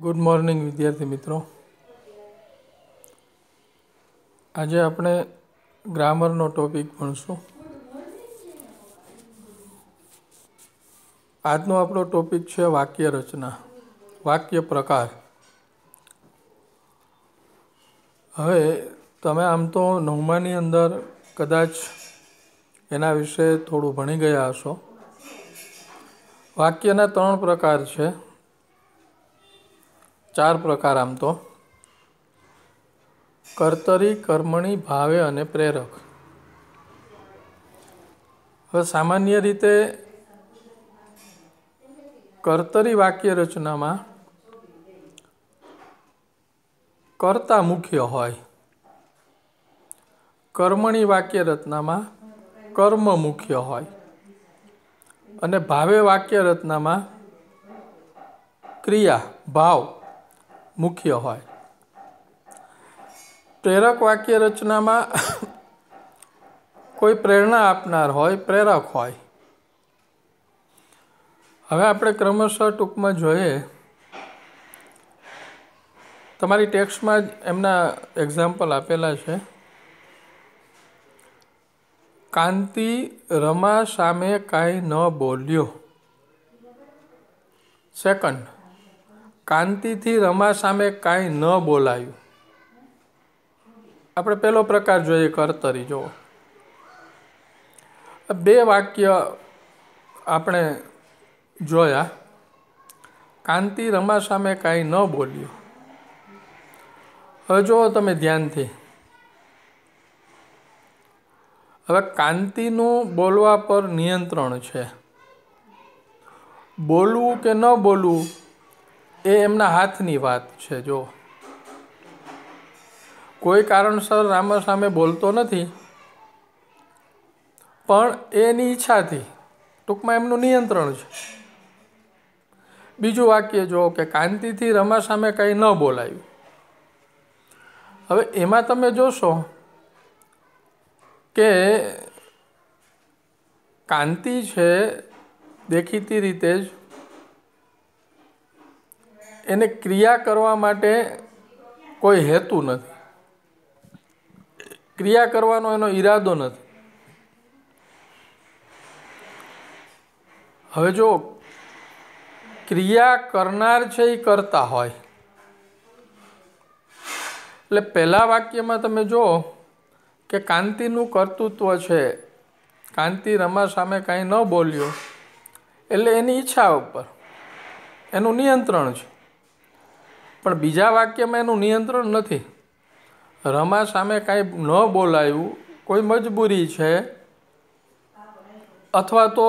good morning વિદ્યાર્થી મિત્રો આજે આપણે ગ્રામરનો ટોપિક ભણશું આજનો આપણો ટોપિક છે વાક્ય રચના વાક્ય પ્રકાર હવે તમે આમ તો નવમાની અંદર કદાચ એના વિશે થોડું ભણી ગયા હશો વાક્યના ત્રણ પ્રકાર છે ચાર પ્રકાર આમ તો કર્તરી કર્મણી ભાવે અને પ્રેરક હવે સામાન્ય રીતે કર્તરી વાક્ય રચનામાં કર્તા મુખ્ય હોય કર્મણી વાક્ય રચનામાં કર્મ મુખ્ય હોય અને ભાવે વાક્ય રચનામાં ક્રિયા ભાવ મુખ્ય હોય પ્રેરક વાક્ય રચનામાં કોઈ પ્રેરણા આપનાર હોય પ્રેરક હોય હવે આપણે ક્રમશઃ ટૂંકમાં જોઈએ તમારી ટેક્સ્ટમાં જ એમના એક્ઝામ્પલ આપેલા છે કાંતિ રમા સામે કાંઈ ન બોલ્યો સેકન્ડ કાંતિથી રમા સામે કાંઈ ન બોલાયું આપણે પહેલો પ્રકાર જોઈએ કરતરી જુઓ બે વાક્ય આપણે જોયા કાંતિ રમા સામે કાંઈ ન બોલ્યું હવે જુઓ તમે ધ્યાનથી હવે કાંતિનું બોલવા પર નિયંત્રણ છે બોલવું કે ન બોલવું એ એમના હાથની વાત છે જો કોઈ કારણસર રામ સામે બોલતો નથી પણ એની ઈચ્છાથી ટૂંકમાં એમનું નિયંત્રણ છે બીજું વાક્ય જો કે કાંતિથી રમા સામે કંઈ ન બોલાયું હવે એમાં તમે જોશો કે કાંતિ છે દેખીતી રીતે જ એને ક્રિયા કરવા માટે કોઈ હેતુ નથી ક્રિયા કરવાનો એનો ઈરાદો નથી હવે જો ક્રિયા કરનાર છે એ કરતા હોય એટલે પહેલાં વાક્યમાં તમે જો કે કાંતિનું કર્તૃત્વ છે કાંતિ રમા સામે કાંઈ ન બોલ્યો એટલે એની ઈચ્છા ઉપર એનું નિયંત્રણ છે પણ બીજા વાક્યમાં એનું નિયંત્રણ નથી રમા સામે કાંઈ ન બોલાયું કોઈ મજબૂરી છે અથવા તો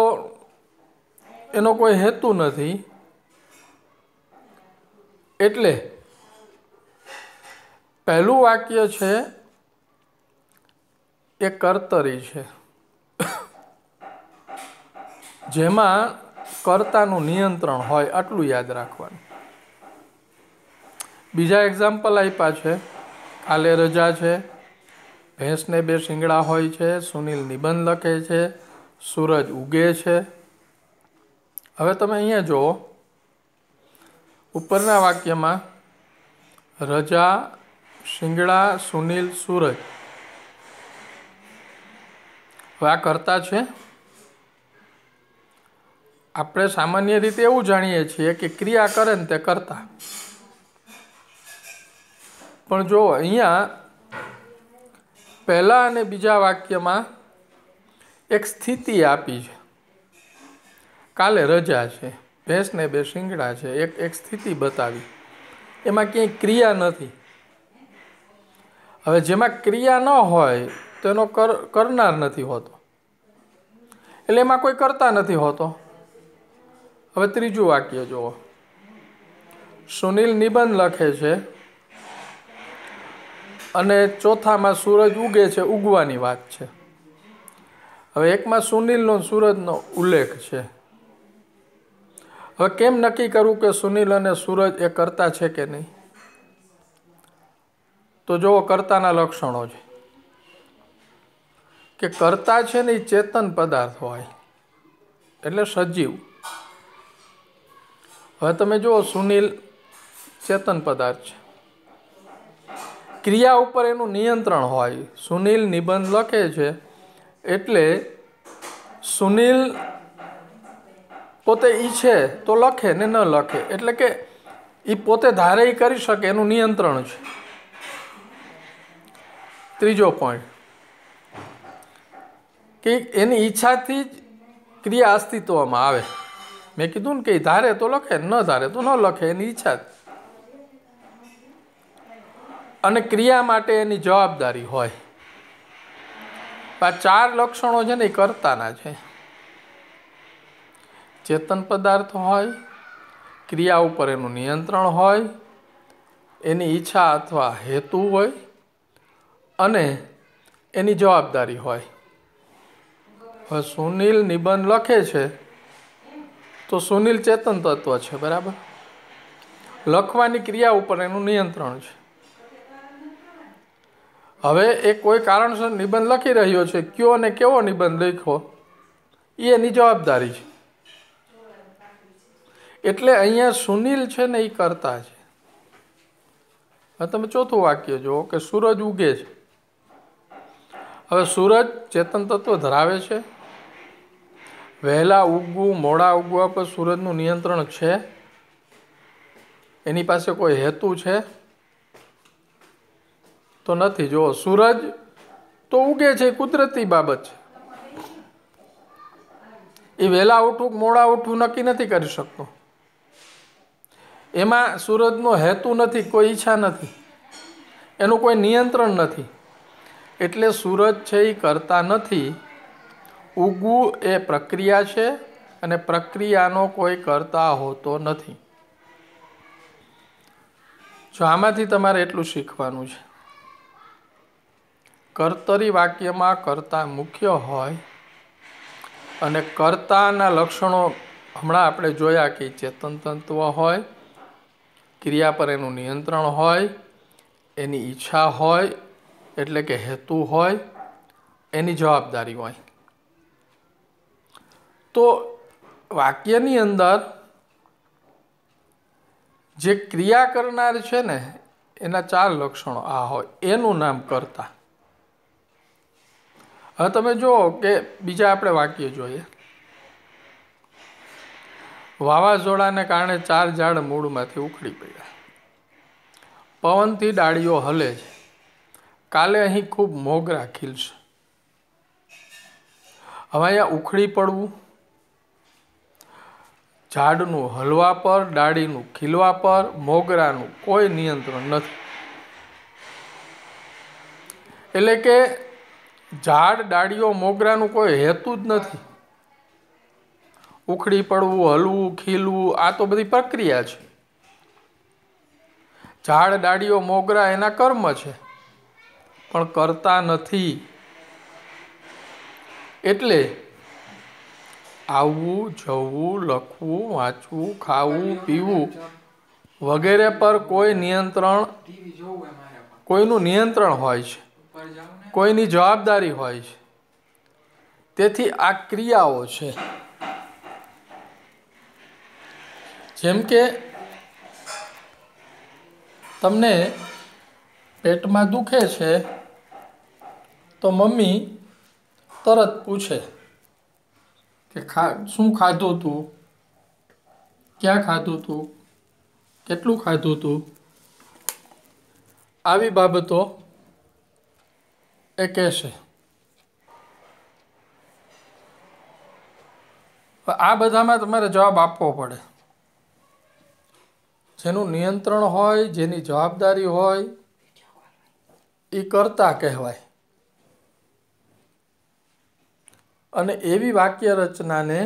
એનો કોઈ હેતુ નથી એટલે પહેલું વાક્ય છે એ કર્તરી છે જેમાં કર્તાનું નિયંત્રણ હોય આટલું યાદ રાખવાનું બીજા એક્ઝામ્પલ આપ્યા છે કાલે રજા છે ભેંસને બે શિંગડા હોય છે સુનિલ નિબંધ લખે છે સૂરજ ઉગે છે હવે તમે અહીંયા જુઓ ઉપરના વાક્યમાં રજા શિંગડા સુનિલ સૂરજ હવે આ કરતા છે આપણે સામાન્ય રીતે એવું જાણીએ છીએ કે ક્રિયા કરે ને તે કરતા પણ જો અહીંયા પહેલાં અને બીજા વાક્યમાં એક સ્થિતિ આપી છે કાલે રજા છે ભેંસને બે શિંગડા છે એક એક સ્થિતિ બતાવી એમાં ક્યાંય ક્રિયા નથી હવે જેમાં ક્રિયા ન હોય તો એનો કરનાર નથી હોતો એટલે એમાં કોઈ કરતા નથી હોતો હવે ત્રીજું વાક્ય જુઓ સુનિલ નિબંધ લખે છે અને ચોથામાં સૂરજ ઉગે છે ઉગવાની વાત છે હવે એકમાં સુનિલનો સૂરજનો ઉલ્લેખ છે હવે કેમ નક્કી કરવું કે સુનિલ અને સૂરજ એ કરતા છે કે નહીં તો જુઓ કરતાના લક્ષણો છે કે કર્તા છે ને એ ચેતન પદાર્થ હોય એટલે સજીવ હવે તમે જુઓ સુનિલ ચેતન પદાર્થ છે ક્રિયા ઉપર એનું નિયંત્રણ હોય સુનિલ નિબંધ લખે છે એટલે સુનિલ પોતે ઈચ્છે તો લખે ને ન લખે એટલે કે એ પોતે ધારે એ કરી શકે એનું નિયંત્રણ છે ત્રીજો પોઈન્ટ કે એની ઈચ્છાથી જ ક્રિયા અસ્તિત્વમાં આવે મેં કીધું ને કે ધારે તો લખે ન ધારે તો ન લખે એની ઈચ્છા અને ક્રિયા માટે એની જવાબદારી હોય આ ચાર લક્ષણો છે ને એ કરતાના છે ચેતન પદાર્થ હોય ક્રિયા ઉપર એનું નિયંત્રણ હોય એની ઈચ્છા અથવા હેતુ હોય અને એની જવાબદારી હોય હવે સુનિલ નિબંધ લખે છે તો સુનિલ ચેતન તત્વ છે બરાબર લખવાની ક્રિયા ઉપર એનું નિયંત્રણ છે હવે એ કોઈ કારણસર નિબંધ લખી રહ્યો છે કયો અને કેવો નિબંધ લખ્યો એ એની જવાબદારી છે એટલે અહીંયા સુનિલ છે ને એ કરતા છે હવે તમે ચોથું વાક્ય જુઓ કે સૂરજ ઉગે છે હવે સૂરજ ચેતન તત્વ ધરાવે છે વહેલા ઉગવું મોડા ઉગવા પર સૂરજનું નિયંત્રણ છે એની પાસે કોઈ હેતુ છે તો નથી જો સૂરજ તો ઉગે છે કુદરતી બાબત છે એ વહેલા ઉઠવું મોડા ઉઠવું નક્કી નથી કરી શકતો એમાં સૂરજનો હેતુ નથી કોઈ ઈચ્છા નથી એનું કોઈ નિયંત્રણ નથી એટલે સૂરજ છે એ કરતા નથી ઉગવું એ પ્રક્રિયા છે અને પ્રક્રિયાનો કોઈ કરતા હોતો નથી જો આમાંથી તમારે એટલું શીખવાનું છે કર્તરી વાક્યમાં કર્તા મુખ્ય હોય અને કર્તાના લક્ષણો હમણાં આપણે જોયા કે ચેતન તત્વ હોય ક્રિયા પર એનું નિયંત્રણ હોય એની ઈચ્છા હોય એટલે કે હેતુ હોય એની જવાબદારી હોય તો વાક્યની અંદર જે ક્રિયા કરનાર છે ને એના ચાર લક્ષણો આ હોય એનું નામ કરતા હવે તમે જુઓ કે બીજા આપણે વાક્ય જોઈએ વાવાઝોડાને કારણે ચાર ઝાડ મૂળમાંથી ઉખડી પડ્યા પવનથી ડાળીઓ હલે છે કાલે અહીં ખૂબ મોગરા ખીલશે હવે અહીંયા ઉખડી પડવું ઝાડનું હલવા પર ડાળીનું ખીલવા પર મોગરાનું કોઈ નિયંત્રણ નથી એટલે કે ઝાડ ડાળીઓ મોગરાનું કોઈ હેતુ જ નથી ઉખડી પડવું હલવું ખીલવું આ તો બધી પ્રક્રિયા છે ઝાડ ડાળીઓ મોગરા એના કર્મ છે પણ કરતા નથી એટલે આવવું જવું લખવું વાંચવું ખાવું પીવું વગેરે પર કોઈ નિયંત્રણ કોઈનું નિયંત્રણ હોય છે કોઈની જવાબદારી હોય છે તેથી આ ક્રિયાઓ છે જેમ કે તમને પેટમાં દુખે છે તો મમ્મી તરત પૂછે કે ખા શું ખાધું તું ક્યાં ખાધું તું કેટલું ખાધું તું આવી બાબતો એ કહેશે આ બધામાં તમારે જવાબ આપવો પડે જેનું નિયંત્રણ હોય જેની જવાબદારી હોય એ કરતા કહેવાય અને એવી વાક્ય રચનાને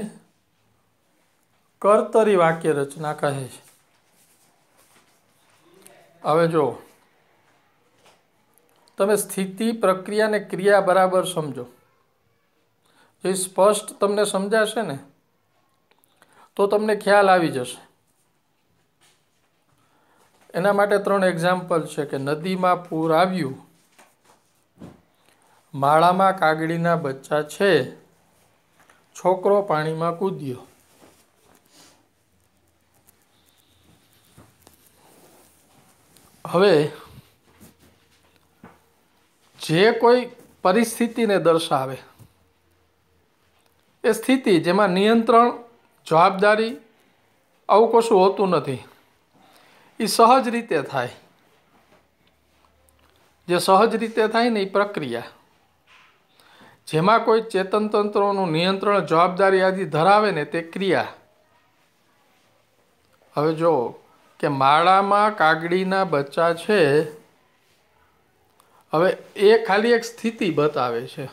કર્તરી વાક્ય રચના કહે છે હવે જો તમે સ્થિતિ પ્રક્રિયા અને ક્રિયા બરાબર સમજો જે સ્પષ્ટ તમને સમજાશે ને તો તમને ખ્યાલ આવી જશે એના માટે ત્રણ એક્ઝામ્પલ છે કે નદીમાં પૂર આવ્યું માળામાં કાગડીના બચ્ચા છે છોકરો પાણીમાં કૂદ્યો હવે જે કોઈ પરિસ્થિતિને દર્શાવે એ સ્થિતિ જેમાં નિયંત્રણ જવાબદારી આવું કશું હોતું નથી એ સહજ રીતે થાય જે સહજ રીતે થાય ને એ પ્રક્રિયા જેમાં કોઈ ચેતન ચેતનતંત્રોનું નિયંત્રણ જવાબદારી આદિ ધરાવે ને તે ક્રિયા હવે જો કે માળામાં કાગડીના બચ્ચા છે હવે એ ખાલી એક સ્થિતિ બતાવે છે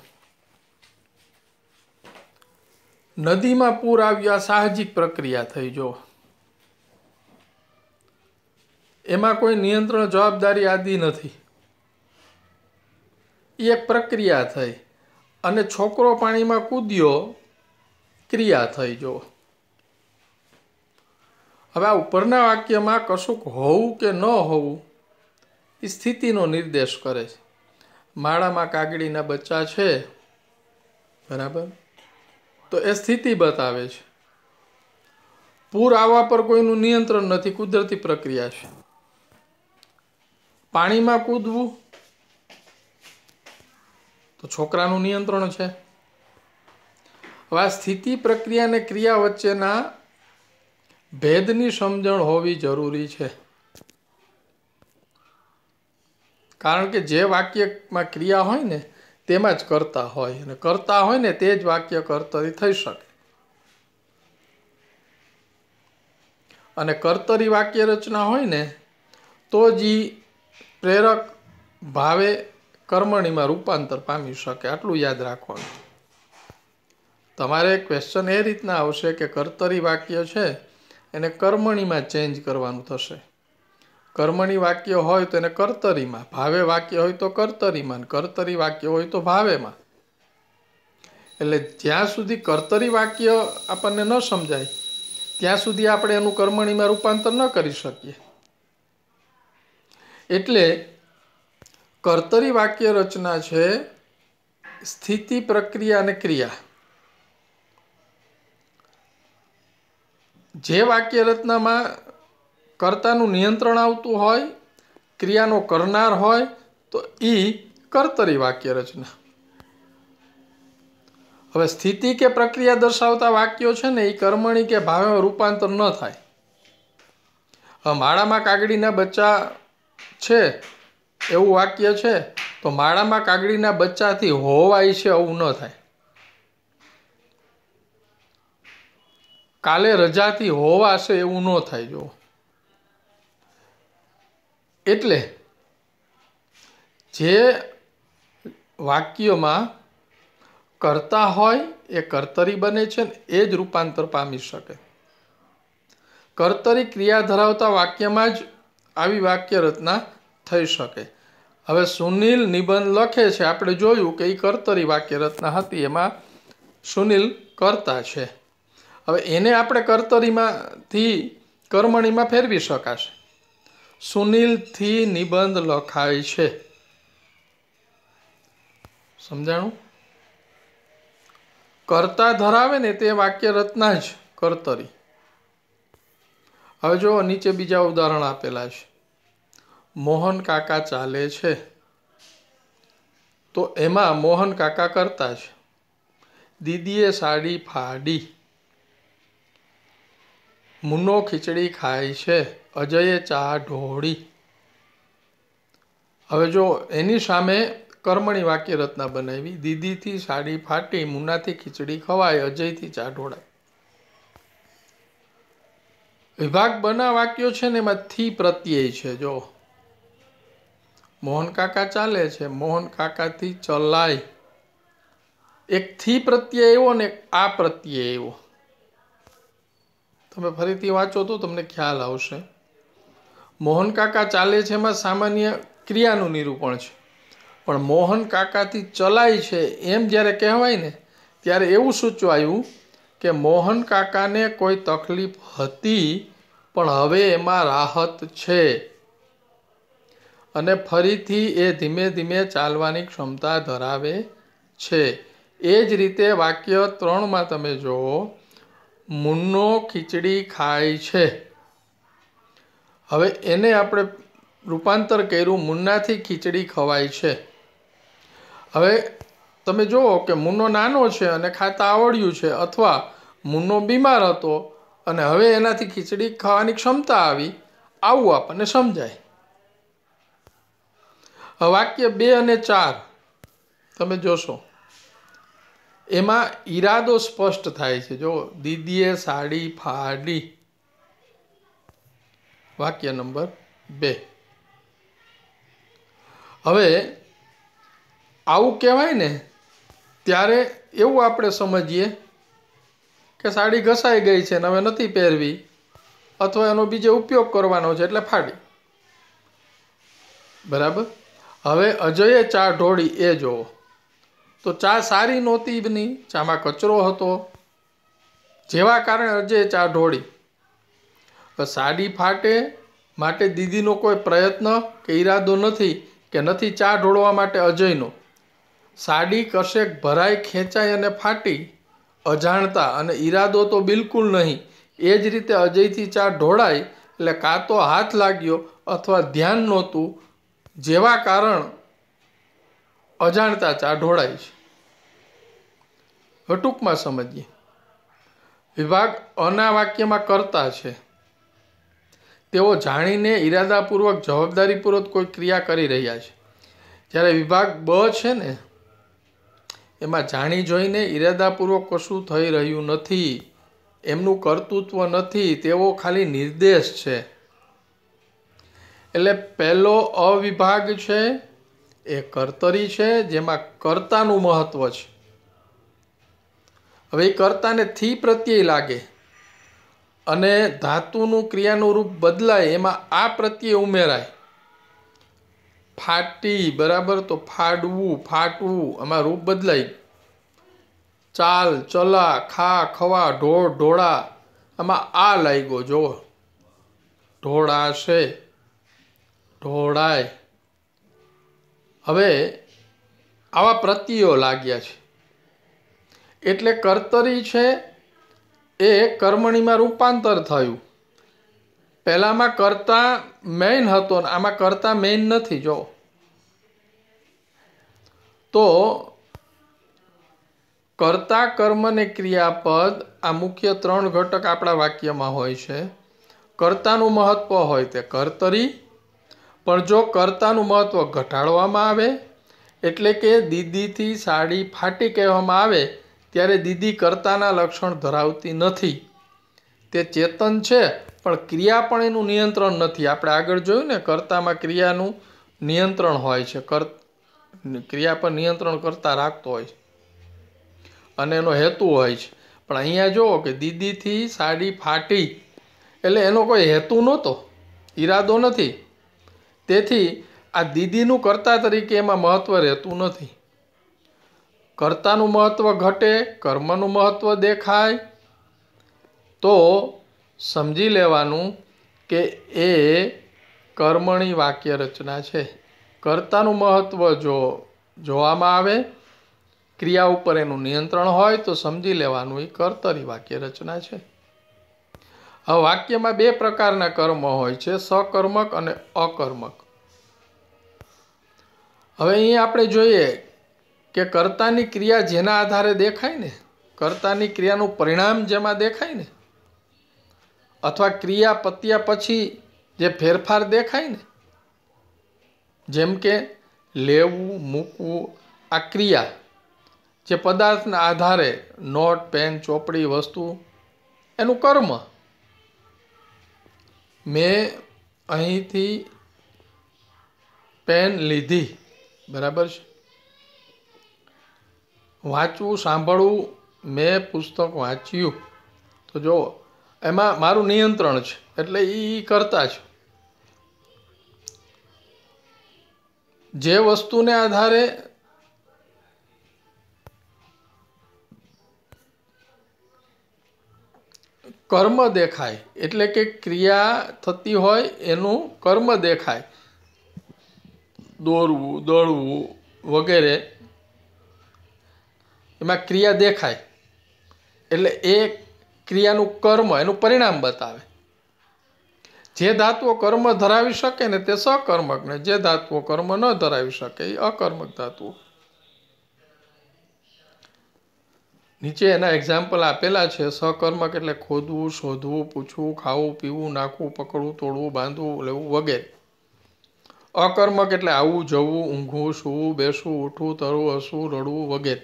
નદીમાં પૂર આવ્યું આ સાહજિક પ્રક્રિયા થઈ જો એમાં કોઈ નિયંત્રણ જવાબદારી આદિ નથી એ એક પ્રક્રિયા થઈ અને છોકરો પાણીમાં કૂદ્યો ક્રિયા થઈ જો હવે આ ઉપરના વાક્યમાં કશુંક હોવું કે ન હોવું એ સ્થિતિનો નિર્દેશ કરે છે માળામાં કાગડીના બચ્ચા છે બરાબર તો એ સ્થિતિ બતાવે છે પૂર આવવા પર કોઈનું નિયંત્રણ નથી કુદરતી પ્રક્રિયા છે પાણીમાં કૂદવું તો છોકરાનું નિયંત્રણ છે હવે આ સ્થિતિ પ્રક્રિયા અને ક્રિયા વચ્ચેના ભેદની સમજણ હોવી જરૂરી છે કારણ કે જે વાક્યમાં ક્રિયા હોય ને તેમાં જ કરતા હોય અને કરતા હોય ને તે જ વાક્ય કર્તરી થઈ શકે અને કર્તરી વાક્ય રચના હોય ને તો જ એ પ્રેરક ભાવે કર્મણીમાં રૂપાંતર પામી શકે આટલું યાદ રાખવાનું તમારે ક્વેશ્ચન એ રીતના આવશે કે કર્તરી વાક્ય છે એને કર્મણીમાં ચેન્જ કરવાનું થશે કર્મણી વાક્ય હોય તો એને કર્તરીમાં ભાવે વાક્ય હોય તો કર્તરીમાં કર્તરી વાક્ય હોય તો ભાવેમાં એટલે જ્યાં સુધી કર્તરી વાક્ય આપણને ન સમજાય ત્યાં સુધી આપણે એનું કર્મણીમાં રૂપાંતર ન કરી શકીએ એટલે કર્તરી વાક્ય રચના છે સ્થિતિ પ્રક્રિયા અને ક્રિયા જે વાક્ય રચનામાં કર્તાનું નિયંત્રણ આવતું હોય ક્રિયાનો કરનાર હોય તો એ કર્તરી વાક્ય રચના હવે સ્થિતિ કે પ્રક્રિયા દર્શાવતા વાક્યો છે ને એ કર્મણી કે ભાવે રૂપાંતર ન થાય માળામાં કાગડીના બચ્ચા છે એવું વાક્ય છે તો માળામાં કાગડીના બચ્ચાથી હોવાય છે આવું ન થાય કાલે રજાથી હોવાશે એવું ન થાય જુઓ એટલે જે વાક્યમાં કર્તા હોય એ કર્તરી બને છે ને એ જ રૂપાંતર પામી શકે કર્તરી ક્રિયા ધરાવતા વાક્યમાં જ આવી વાક્ય રચના થઈ શકે હવે સુનિલ નિબંધ લખે છે આપણે જોયું કે એ કર્તરી વાક્ય રચના હતી એમાં સુનિલ કરતા છે હવે એને આપણે કર્તરીમાંથી કર્મણીમાં ફેરવી શકાશે સુનિલથી નિબંધ લખાય છે સમજાણું કર્તા ધરાવે ને તે વાક્ય રચના જ કરતરી હવે જો નીચે બીજા ઉદાહરણ આપેલા છે મોહન કાકા ચાલે છે તો એમાં મોહન કાકા કરતા છે દીદીએ સાડી ફાડી મુન્નો ખીચડી ખાય છે અજયે ચા ઢોળી હવે જો એની સામે કર્મણી વાક્ય રચના બનાવી દીદીથી સાડી ફાટી મુન્નાથી ખીચડી ખવાય અજયથી ચા ઢોળાય વિભાગ બના વાક્યો છે ને એમાં થી પ્રત્યય છે જો મોહન કાકા ચાલે છે મોહન કાકાથી ચલાય એક થી પ્રત્યય એવો ને આ પ્રત્યય એવો તમે ફરીથી વાંચો તો તમને ખ્યાલ આવશે મોહન કાકા ચાલે છે એમાં સામાન્ય ક્રિયાનું નિરૂપણ છે પણ મોહન કાકાથી ચલાય છે એમ જ્યારે કહેવાય ને ત્યારે એવું સૂચવાયું કે મોહન કાકાને કોઈ તકલીફ હતી પણ હવે એમાં રાહત છે અને ફરીથી એ ધીમે ધીમે ચાલવાની ક્ષમતા ધરાવે છે એ જ રીતે વાક્ય ત્રણમાં તમે જુઓ મુન્નો ખીચડી ખાય છે હવે એને આપણે રૂપાંતર કર્યું મુન્નાથી ખીચડી ખવાય છે હવે તમે જુઓ કે મુન્નો નાનો છે અને ખાતા આવડ્યું છે અથવા મુન્નો બીમાર હતો અને હવે એનાથી ખીચડી ખાવાની ક્ષમતા આવી આવું આપણને સમજાય વાક્ય બે અને ચાર તમે જોશો એમાં ઈરાદો સ્પષ્ટ થાય છે જો દીદીએ સાડી ફાડી વાક્ય નંબર બે હવે આવું કહેવાય ને ત્યારે એવું આપણે સમજીએ કે સાડી ઘસાઈ ગઈ છે ને હવે નથી પહેરવી અથવા એનો બીજે ઉપયોગ કરવાનો છે એટલે ફાડી બરાબર હવે અજયે ચા ઢોળી એ જોવો તો ચા સારી નહોતી બની ચામાં કચરો હતો જેવા કારણે અજયે ચા ઢોળી તો સાડી ફાટે માટે દીદીનો કોઈ પ્રયત્ન કે ઈરાદો નથી કે નથી ચા ઢોળવા માટે અજયનો સાડી કશેક ભરાઈ ખેંચાઈ અને ફાટી અજાણતા અને ઈરાદો તો બિલકુલ નહીં એ જ રીતે અજયથી ચા ઢોળાય એટલે કાં તો હાથ લાગ્યો અથવા ધ્યાન નહોતું જેવા કારણ અજાણતા ચાઢોળાય છે હવે ટૂંકમાં સમજીએ વિભાગ અના વાક્યમાં કરતા છે તેઓ જાણીને ઈરાદાપૂર્વક જવાબદારીપૂર્વક કોઈ ક્રિયા કરી રહ્યા છે જ્યારે વિભાગ બ છે ને એમાં જાણી જોઈને ઈરાદાપૂર્વક કશું થઈ રહ્યું નથી એમનું કર્તૃત્વ નથી તેઓ ખાલી નિર્દેશ છે એટલે પહેલો અવિભાગ છે એ કર્તરી છે જેમાં કર્તાનું મહત્ત્વ છે હવે એ કર્તાને થી પ્રત્યય લાગે અને ધાતુનું ક્રિયાનું રૂપ બદલાય એમાં આ પ્રત્યય ઉમેરાય ફાટી બરાબર તો ફાડવું ફાટવું આમાં રૂપ બદલાય ચાલ ચલા ખા ખવા ઢોળ ઢોળા આમાં આ લાગ્યો જુઓ ઢોળાશે ઢોળાય હવે આવા પ્રત્યયો લાગ્યા છે એટલે કર્તરી છે એ કર્મણીમાં રૂપાંતર થયું પહેલાંમાં કરતા મેઇન હતો ને આમાં કર્તા મેઇન નથી જો તો કર્તા કર્મ ને ક્રિયાપદ આ મુખ્ય ત્રણ ઘટક આપણા વાક્યમાં હોય છે કર્તાનું મહત્ત્વ હોય તે કર્તરી પણ જો કર્તાનું મહત્ત્વ ઘટાડવામાં આવે એટલે કે દીદીથી સાડી ફાટી કહેવામાં આવે ત્યારે દીદી કર્તાના લક્ષણ ધરાવતી નથી તે ચેતન છે પણ ક્રિયા પણ એનું નિયંત્રણ નથી આપણે આગળ જોયું ને કર્તામાં ક્રિયાનું નિયંત્રણ હોય છે કર ક્રિયા પર નિયંત્રણ કરતા રાખતો હોય છે અને એનો હેતુ હોય છે પણ અહીંયા જુઓ કે દીદીથી સાડી ફાટી એટલે એનો કોઈ હેતુ નહોતો ઈરાદો નથી તેથી આ દીદીનું કર્તા તરીકે એમાં મહત્ત્વ રહેતું નથી કર્તાનું મહત્ત્વ ઘટે કર્મનું મહત્ત્વ દેખાય તો સમજી લેવાનું કે એ કર્મણી વાક્ય રચના છે કર્તાનું મહત્ત્વ જો જોવામાં આવે ક્રિયા ઉપર એનું નિયંત્રણ હોય તો સમજી લેવાનું એ કર્તરી વાક્ય રચના છે આ વાક્યમાં બે પ્રકારના કર્મ હોય છે સકર્મક અને અકર્મક હવે અહીં આપણે જોઈએ કે કર્તાની ક્રિયા જેના આધારે દેખાય ને કર્તાની ક્રિયાનું પરિણામ જેમાં દેખાય ને અથવા ક્રિયા પત્યા પછી જે ફેરફાર દેખાય ને જેમ કે લેવું મૂકવું આ ક્રિયા જે પદાર્થના આધારે નોટ પેન ચોપડી વસ્તુ એનું કર્મ મેં અહીંથી પેન લીધી બરાબર છે વાંચવું સાંભળવું મેં પુસ્તક વાંચ્યું તો જો એમાં મારું નિયંત્રણ છે એટલે એ કરતા છે જે વસ્તુને આધારે કર્મ દેખાય એટલે કે ક્રિયા થતી હોય એનું કર્મ દેખાય દોરવું દોડવું વગેરે એમાં ક્રિયા દેખાય એટલે એ ક્રિયાનું કર્મ એનું પરિણામ બતાવે જે ધાતુઓ કર્મ ધરાવી શકે ને તે સકર્મક ને જે ધાતુઓ કર્મ ન ધરાવી શકે એ અકર્મક ધાતુઓ નીચે એના એક્ઝામ્પલ આપેલા છે સહકર્મક એટલે ખોદવું શોધવું પૂછવું ખાવું પીવું નાખવું પકડવું તોડવું બાંધવું લેવું વગેરે અકર્મક એટલે આવવું જવું ઊંઘવું સૂવું બેસવું ઉઠવું તરવું હસવું રડવું વગેરે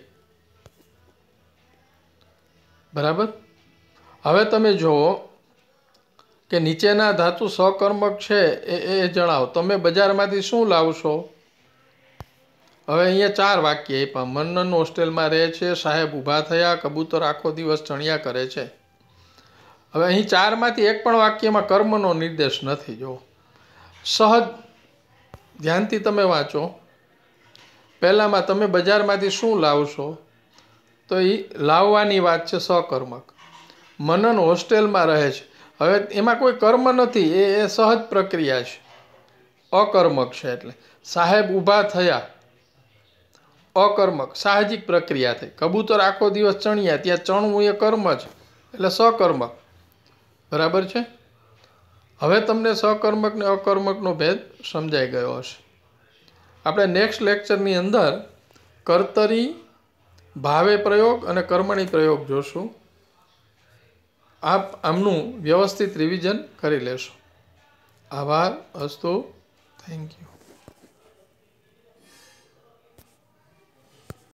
બરાબર હવે તમે જુઓ કે નીચેના ધાતુ સહકર્મક છે એ એ જણાવો તમે બજારમાંથી શું લાવશો હવે અહીંયા ચાર વાક્ય પણ મન્નન હોસ્ટેલમાં રહે છે સાહેબ ઊભા થયા કબૂતર આખો દિવસ ચણિયા કરે છે હવે અહીં ચારમાંથી એક પણ વાક્યમાં કર્મનો નિર્દેશ નથી જો સહજ ધ્યાનથી તમે વાંચો પહેલાંમાં તમે બજારમાંથી શું લાવશો તો એ લાવવાની વાત છે સહકર્મક મનન હોસ્ટેલમાં રહે છે હવે એમાં કોઈ કર્મ નથી એ એ સહજ પ્રક્રિયા છે અકર્મક છે એટલે સાહેબ ઊભા થયા અકર્મક સાહજિક પ્રક્રિયા થઈ કબૂતર આખો દિવસ ચણ્યા ત્યાં ચણવું એ કર્મ જ એટલે સકર્મક બરાબર છે હવે તમને સકર્મક ને અકર્મકનો ભેદ સમજાઈ ગયો હશે આપણે નેક્સ્ટ લેક્ચરની અંદર કર્તરી ભાવે પ્રયોગ અને કર્મણી પ્રયોગ જોશું આપ આમનું વ્યવસ્થિત રિવિઝન કરી લેશો આભાર અસ્તુ થેન્ક યુ